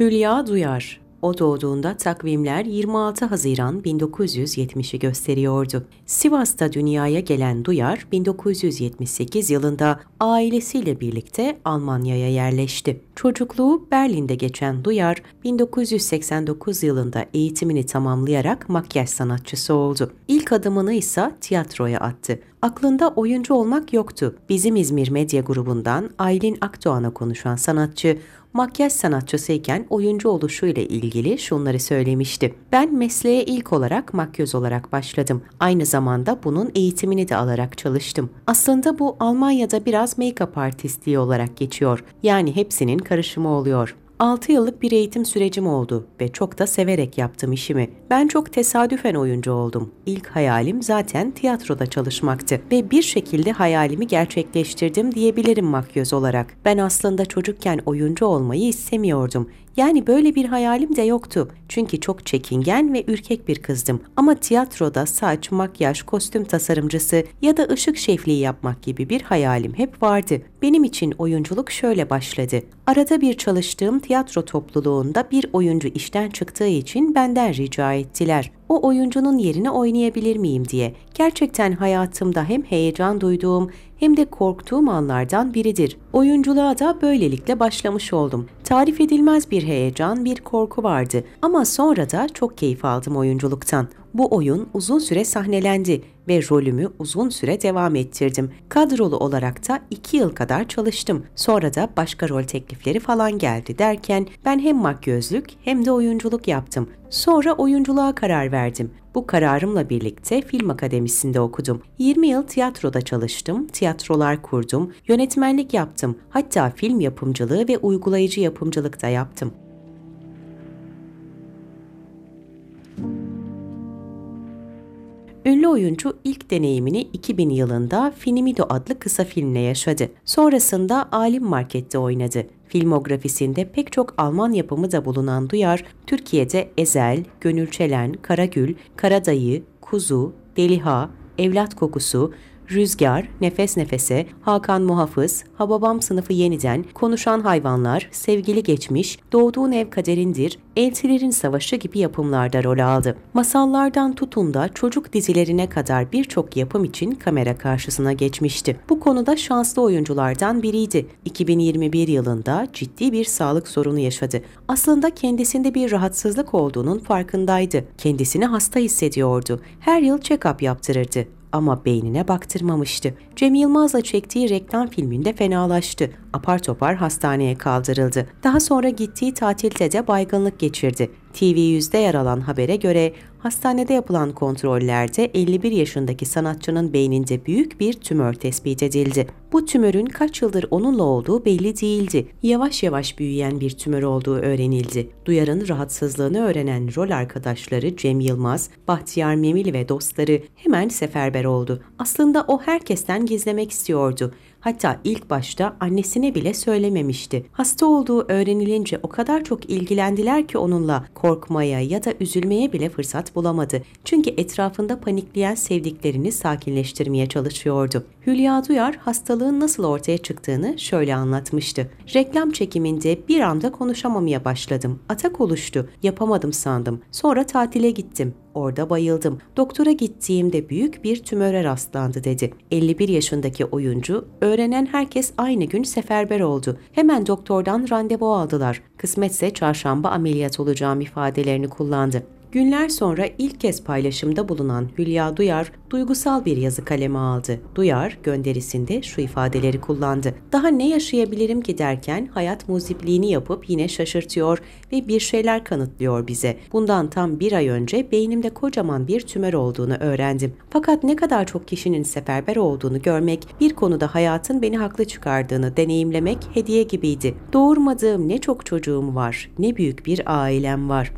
Hülya Duyar o doğduğunda takvimler 26 Haziran 1970'i gösteriyordu. Sivas'ta dünyaya gelen Duyar 1978 yılında ailesiyle birlikte Almanya'ya yerleşti. Çocukluğu Berlin'de geçen Duyar 1989 yılında eğitimini tamamlayarak makyaj sanatçısı oldu. İlk adımını ise tiyatroya attı. Aklında oyuncu olmak yoktu. Bizim İzmir Medya Grubu'ndan Aylin Akdoğan'a konuşan sanatçı makyaj sanatçısıyken iken oyuncu oluşuyla ilgili şunları söylemişti. Ben mesleğe ilk olarak makyöz olarak başladım. Aynı zamanda bunun eğitimini de alarak çalıştım. Aslında bu Almanya'da biraz make-up artistliği olarak geçiyor. Yani hepsinin karışımı oluyor. 6 yıllık bir eğitim sürecim oldu ve çok da severek yaptım işimi. Ben çok tesadüfen oyuncu oldum. İlk hayalim zaten tiyatroda çalışmaktı ve bir şekilde hayalimi gerçekleştirdim diyebilirim makyöz olarak. Ben aslında çocukken oyuncu olmayı istemiyordum. Yani böyle bir hayalim de yoktu. Çünkü çok çekingen ve ürkek bir kızdım. Ama tiyatroda saç, makyaj, kostüm tasarımcısı ya da ışık şefliği yapmak gibi bir hayalim hep vardı. Benim için oyunculuk şöyle başladı. Arada bir çalıştığım tiyatro topluluğunda bir oyuncu işten çıktığı için benden rica ettiler o oyuncunun yerine oynayabilir miyim diye gerçekten hayatımda hem heyecan duyduğum hem de korktuğum anlardan biridir. Oyunculuğa da böylelikle başlamış oldum. Tarif edilmez bir heyecan, bir korku vardı ama sonra da çok keyif aldım oyunculuktan. Bu oyun uzun süre sahnelendi ve rolümü uzun süre devam ettirdim. Kadrolu olarak da 2 yıl kadar çalıştım. Sonra da başka rol teklifleri falan geldi derken ben hem makyözlük hem de oyunculuk yaptım. Sonra oyunculuğa karar verdim. Bu kararımla birlikte film akademisinde okudum. 20 yıl tiyatroda çalıştım, tiyatrolar kurdum, yönetmenlik yaptım. Hatta film yapımcılığı ve uygulayıcı yapımcılık da yaptım. Ünlü oyuncu ilk deneyimini 2000 yılında Finimido adlı kısa filmle yaşadı. Sonrasında Alim Market'te oynadı. Filmografisinde pek çok Alman yapımı da bulunan Duyar, Türkiye'de Ezel, Gönülçelen, Karagül, Karadayı, Kuzu, Deliha, Evlat Kokusu, Rüzgar, Nefes Nefese, Hakan Muhafız, Hababam sınıfı yeniden, Konuşan Hayvanlar, Sevgili Geçmiş, Doğduğun Ev Kaderindir, Eltilerin Savaşı gibi yapımlarda rol aldı. Masallardan tutun da çocuk dizilerine kadar birçok yapım için kamera karşısına geçmişti. Bu konuda şanslı oyunculardan biriydi. 2021 yılında ciddi bir sağlık sorunu yaşadı. Aslında kendisinde bir rahatsızlık olduğunun farkındaydı. Kendisini hasta hissediyordu. Her yıl check-up yaptırırdı ama beynine baktırmamıştı. Cem Yılmaz'la çektiği reklam filminde fenalaştı. Apar topar hastaneye kaldırıldı. Daha sonra gittiği tatilde de baygınlık geçirdi. TV100'de yer alan habere göre hastanede yapılan kontrollerde 51 yaşındaki sanatçının beyninde büyük bir tümör tespit edildi. Bu tümörün kaç yıldır onunla olduğu belli değildi. Yavaş yavaş büyüyen bir tümör olduğu öğrenildi. Duyar'ın rahatsızlığını öğrenen rol arkadaşları Cem Yılmaz, Bahtiyar Memil ve dostları hemen seferber oldu. Aslında o herkesten gizlemek istiyordu. Hatta ilk başta annesine bile söylememişti. Hasta olduğu öğrenilince o kadar çok ilgilendiler ki onunla korkmaya ya da üzülmeye bile fırsat bulamadı. Çünkü etrafında panikleyen sevdiklerini sakinleştirmeye çalışıyordu. Hülya Duyar hastalığın nasıl ortaya çıktığını şöyle anlatmıştı. Reklam çekiminde bir anda konuşamamaya başladım. Atak oluştu. Yapamadım sandım. Sonra tatile gittim. Orada bayıldım. Doktora gittiğimde büyük bir tümöre rastlandı dedi. 51 yaşındaki oyuncu öğrenen herkes aynı gün seferber oldu. Hemen doktordan randevu aldılar. Kısmetse çarşamba ameliyat olacağım ifadelerini kullandı. Günler sonra ilk kez paylaşımda bulunan Hülya Duyar duygusal bir yazı kaleme aldı. Duyar gönderisinde şu ifadeleri kullandı. Daha ne yaşayabilirim ki derken hayat muzipliğini yapıp yine şaşırtıyor ve bir şeyler kanıtlıyor bize. Bundan tam bir ay önce beynimde kocaman bir tümör olduğunu öğrendim. Fakat ne kadar çok kişinin seferber olduğunu görmek, bir konuda hayatın beni haklı çıkardığını deneyimlemek hediye gibiydi. Doğurmadığım ne çok çocuğum var, ne büyük bir ailem var.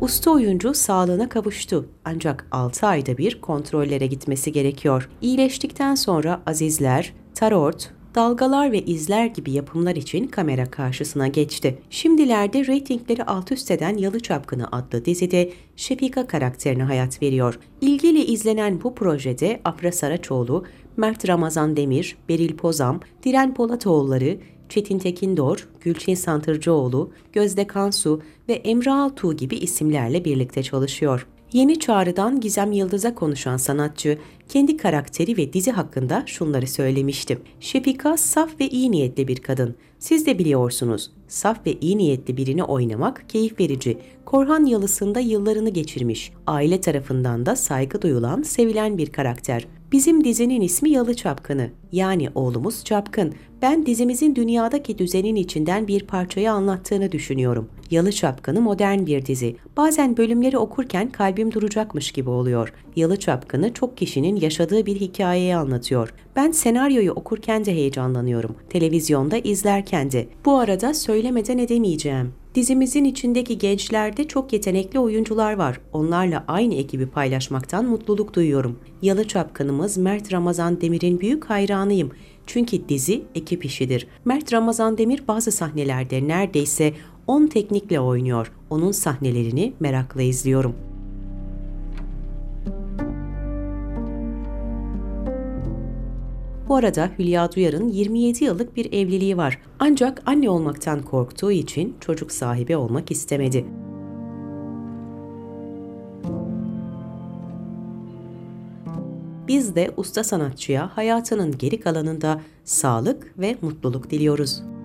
Usta oyuncu sağlığına kavuştu ancak 6 ayda bir kontrollere gitmesi gerekiyor. İyileştikten sonra Azizler, Tarot, Dalgalar ve izler gibi yapımlar için kamera karşısına geçti. Şimdilerde reytingleri alt üst eden Yalı Çapkını adlı dizide Şefika karakterine hayat veriyor. İlgiyle izlenen bu projede Afra Saraçoğlu, Mert Ramazan Demir, Beril Pozam, Diren Polatoğulları, Çetin Tekindor, Gülçin Santırcıoğlu, Gözde Kansu ve Emre Altuğ gibi isimlerle birlikte çalışıyor. Yeni Çağrı'dan Gizem Yıldız'a konuşan sanatçı, kendi karakteri ve dizi hakkında şunları söylemişti. Şefika saf ve iyi niyetli bir kadın. Siz de biliyorsunuz, saf ve iyi niyetli birini oynamak keyif verici. Korhan Yalısı'nda yıllarını geçirmiş, aile tarafından da saygı duyulan, sevilen bir karakter. Bizim dizinin ismi Yalı Çapkını yani oğlumuz Çapkın, ben dizimizin dünyadaki düzenin içinden bir parçayı anlattığını düşünüyorum. Yalı Çapkını modern bir dizi. Bazen bölümleri okurken kalbim duracakmış gibi oluyor. Yalı Çapkını çok kişinin yaşadığı bir hikayeyi anlatıyor. Ben senaryoyu okurken de heyecanlanıyorum. Televizyonda izlerken de. Bu arada söylemeden edemeyeceğim. Dizimizin içindeki gençlerde çok yetenekli oyuncular var. Onlarla aynı ekibi paylaşmaktan mutluluk duyuyorum. Yalı Çapkınımız Mert Ramazan Demir'in büyük hayranı hayranıyım. Çünkü dizi ekip işidir. Mert Ramazan Demir bazı sahnelerde neredeyse 10 teknikle oynuyor. Onun sahnelerini merakla izliyorum. Bu arada Hülya Duyar'ın 27 yıllık bir evliliği var. Ancak anne olmaktan korktuğu için çocuk sahibi olmak istemedi. Biz de usta sanatçıya hayatının geri kalanında sağlık ve mutluluk diliyoruz.